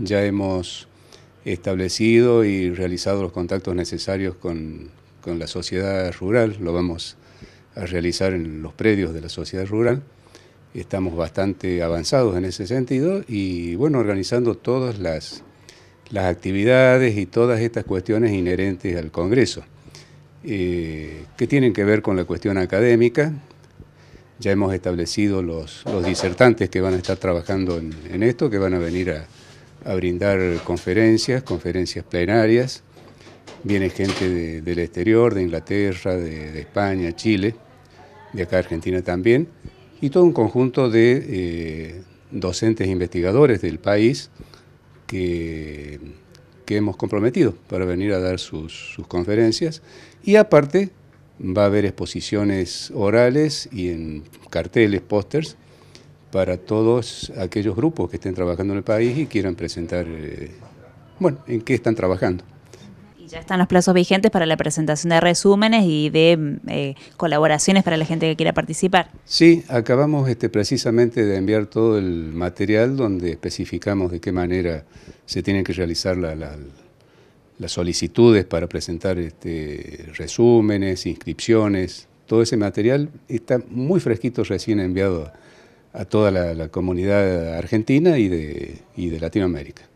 Ya hemos establecido y realizado los contactos necesarios con, la sociedad rural, lo vamos a realizar en los predios de la sociedad rural. Estamos bastante avanzados en ese sentido y bueno, organizando todas las, actividades y todas estas cuestiones inherentes al Congreso, eh, que tienen que ver con la cuestión académica. Ya hemos establecido los, disertantes que van a estar trabajando en esto, que van a venir a, a brindar conferencias, conferencias plenarias. Viene gente del exterior, de Inglaterra, de, España, Chile, de acá Argentina también, y todo un conjunto de eh, docentes investigadores del país que, que, hemos comprometido para venir a dar sus, sus conferencias. Y aparte va a haber exposiciones orales y en carteles, pósters, para todos aquellos grupos que estén trabajando en el país y quieran presentar, eh, bueno, en qué están trabajando. Y ya están los plazos vigentes para la presentación de resúmenes y de mm, eh, colaboraciones para la gente que quiera participar. Sí, acabamos este, precisamente de enviar todo el material donde especificamos de qué manera se tienen que realizar las solicitudes para presentar este, resúmenes, inscripciones. Todo ese material está muy fresquito recién enviado a toda la, comunidad argentina y de, y de Latinoamérica.